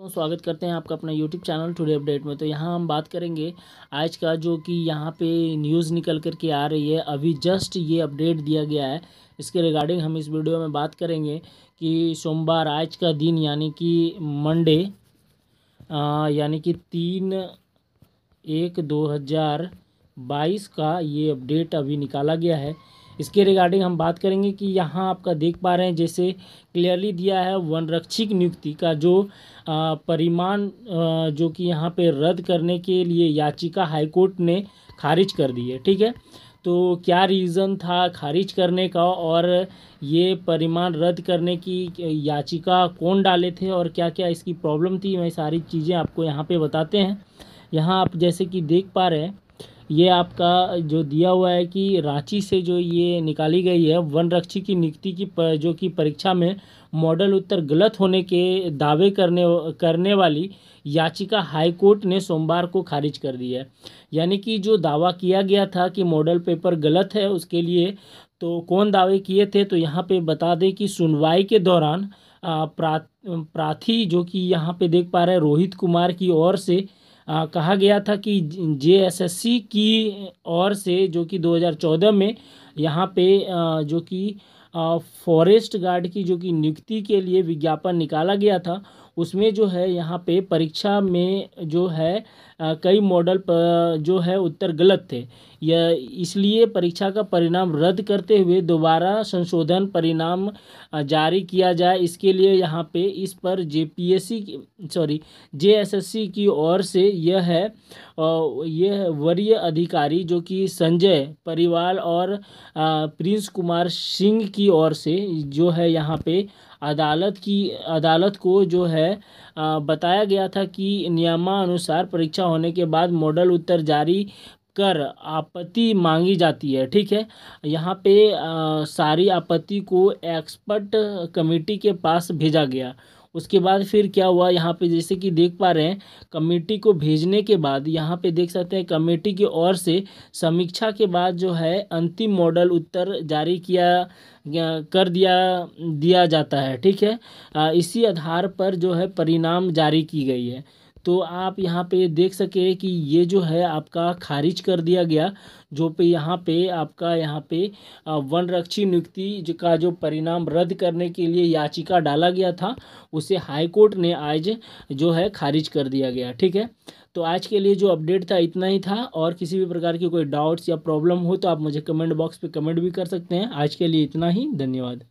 तो स्वागत करते हैं आपका अपना यूट्यूब चैनल टुडे अपडेट में तो यहाँ हम बात करेंगे आज का जो कि यहाँ पे न्यूज़ निकल कर के आ रही है अभी जस्ट ये अपडेट दिया गया है इसके रिगार्डिंग हम इस वीडियो में बात करेंगे कि सोमवार आज का दिन यानी कि मंडे यानी कि तीन एक दो हज़ार बाईस का ये अपडेट अभी निकाला गया है इसके रिगार्डिंग हम बात करेंगे कि यहाँ आपका देख पा रहे हैं जैसे क्लियरली दिया है वन रक्षिक नियुक्ति का जो परिमाण जो कि यहाँ पे रद्द करने के लिए याचिका हाईकोर्ट ने खारिज कर दी है ठीक है तो क्या रीज़न था खारिज करने का और ये परिमाण रद्द करने की याचिका कौन डाले थे और क्या क्या इसकी प्रॉब्लम थी मैं सारी चीज़ें आपको यहाँ पे बताते हैं यहाँ आप जैसे कि देख पा रहे हैं ये आपका जो दिया हुआ है कि रांची से जो ये निकाली गई है वन रक्षी की नियुक्ति की जो कि परीक्षा में मॉडल उत्तर गलत होने के दावे करने करने वाली याचिका हाईकोर्ट ने सोमवार को खारिज कर दी है यानी कि जो दावा किया गया था कि मॉडल पेपर गलत है उसके लिए तो कौन दावे किए थे तो यहाँ पे बता दें कि सुनवाई के दौरान प्रार्थी जो कि यहाँ पे देख पा रहे हैं रोहित कुमार की ओर से आ, कहा गया था कि सी की ओर से जो कि 2014 में यहाँ पे आ, जो कि फॉरेस्ट गार्ड की जो कि नियुक्ति के लिए विज्ञापन निकाला गया था उसमें जो है यहाँ पे परीक्षा में जो है आ, कई मॉडल पर जो है उत्तर गलत थे यह इसलिए परीक्षा का परिणाम रद्द करते हुए दोबारा संशोधन परिणाम जारी किया जाए इसके लिए यहाँ पे इस पर जे सॉरी जे की ओर से यह है यह वरीय अधिकारी जो कि संजय परिवाल और प्रिंस कुमार सिंह की ओर से जो है यहाँ पे अदालत की अदालत को जो है आ, बताया गया था कि नियमानुसार परीक्षा होने के बाद मॉडल उत्तर जारी कर आपत्ति मांगी जाती है ठीक है यहाँ पे सारी आपत्ति को एक्सपर्ट कमेटी के पास भेजा गया उसके बाद फिर क्या हुआ यहाँ पे जैसे कि देख पा रहे हैं कमेटी को भेजने के बाद यहाँ पे देख सकते हैं कमेटी की ओर से समीक्षा के बाद जो है अंतिम मॉडल उत्तर जारी किया कर दिया दिया जाता है ठीक है इसी आधार पर जो है परिणाम जारी की गई है तो आप यहाँ पे देख सके कि ये जो है आपका खारिज कर दिया गया जो पे यहाँ पे आपका यहाँ पे वन रक्षी नियुक्ति का जो परिणाम रद्द करने के लिए याचिका डाला गया था उसे हाईकोर्ट ने आज जो है खारिज कर दिया गया ठीक है तो आज के लिए जो अपडेट था इतना ही था और किसी भी प्रकार की कोई डाउट्स या प्रॉब्लम हो तो आप मुझे कमेंट बॉक्स पर कमेंट भी कर सकते हैं आज के लिए इतना ही धन्यवाद